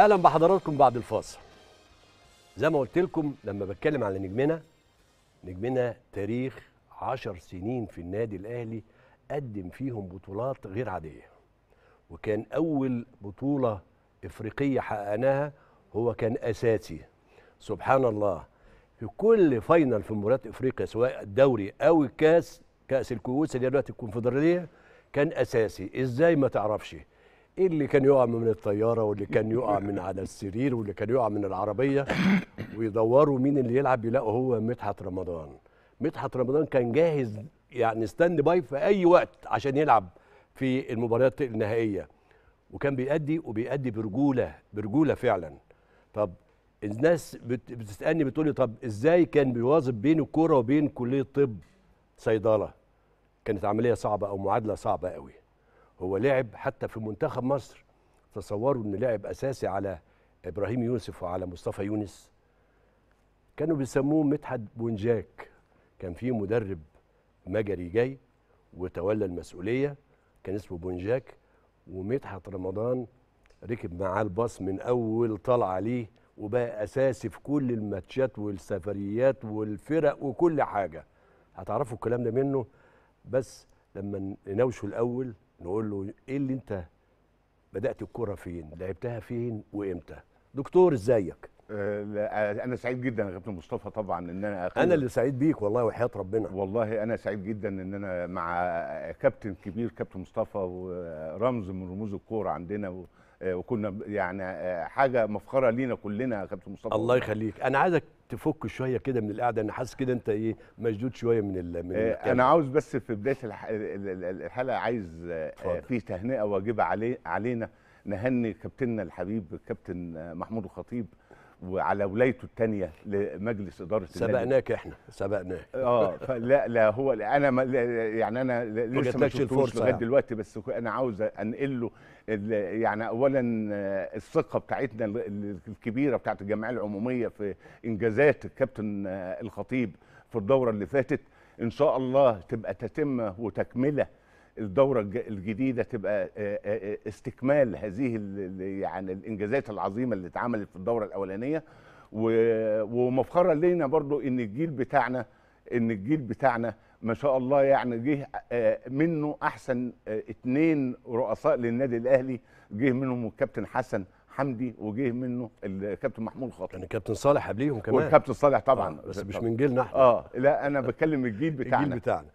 اهلا بحضراتكم بعد الفاصل زي ما قلت لكم لما بتكلم على نجمنا نجمنا تاريخ عشر سنين في النادي الاهلي قدم فيهم بطولات غير عاديه وكان اول بطوله افريقيه حققناها هو كان اساسي سبحان الله في كل فاينل في مباريات افريقيا سواء الدوري او الكاس كاس الكؤوس اللي دلوقتي الكونفدراليه كان اساسي ازاي ما تعرفش ايه اللي كان يقع من الطياره واللي كان يقع من على السرير واللي كان يقع من العربيه ويدوروا مين اللي يلعب يلاقوا هو مدحت رمضان مدحت رمضان كان جاهز يعني ستاند باي في اي وقت عشان يلعب في المباريات النهائيه وكان بيأدي وبيأدي برجوله برجوله فعلا طب الناس بتسالني بتقول لي طب ازاي كان بيواظب بين الكوره وبين كليه طب صيدله كانت عمليه صعبه او معادله صعبه قوي هو لعب حتى في منتخب مصر تصوروا ان لعب اساسي على ابراهيم يوسف وعلى مصطفى يونس كانوا بيسموه مدحت بونجاك كان في مدرب مجري جاي وتولى المسؤوليه كان اسمه بونجاك ومدحت رمضان ركب معاه الباص من اول طلعه ليه وبقى اساسي في كل الماتشات والسفريات والفرق وكل حاجه هتعرفوا الكلام ده منه بس لما نناوشه الاول نقول له ايه اللي انت بدات الكوره فين لعبتها فين وامتى دكتور ازيك آه، انا سعيد جدا يا كابتن مصطفى طبعا ان انا أخير. انا اللي سعيد بيك والله وحياه ربنا والله انا سعيد جدا ان انا مع كابتن كبير كابتن مصطفى ورمز من رموز الكوره عندنا آه، وكنا يعني آه، حاجه مفخره لينا كلنا يا كابتن مصطفى الله يخليك انا عايزك تفك شويه كده من القعده انا حاسس كده انت ايه مشدود شويه من ال من انا عاوز بس في بدايه الحلقه عايز فضل. في تهنئه واجبه علي علينا نهني كابتننا الحبيب كابتن محمود الخطيب وعلى ولايته الثانيه لمجلس اداره سبقناك احنا سبقناك اه فلا لا هو انا ما يعني انا لسه ما شفتوش لغايه يعني. دلوقتي بس انا عاوز انقل له يعني اولا آه، الثقه بتاعتنا الكبيره بتاعت الجمعيه العموميه في انجازات الكابتن آه، الخطيب في الدوره اللي فاتت ان شاء الله تبقى تتمه وتكمله الدوره الجديده تبقى استكمال هذه يعني الانجازات العظيمه اللي اتعملت في الدوره الاولانيه ومفخرا لينا برضو ان الجيل بتاعنا ان الجيل بتاعنا ما شاء الله يعني جه منه احسن اتنين رؤساء للنادي الاهلي جه منهم الكابتن حسن حمدي وجه منه الكابتن محمود خاطر يعني الكابتن صالح قبليهم كمان والكابتن صالح طبعا آه بس مش من جيلنا احنا اه لا انا بتكلم الجيل بتاعنا الجيل بتاعنا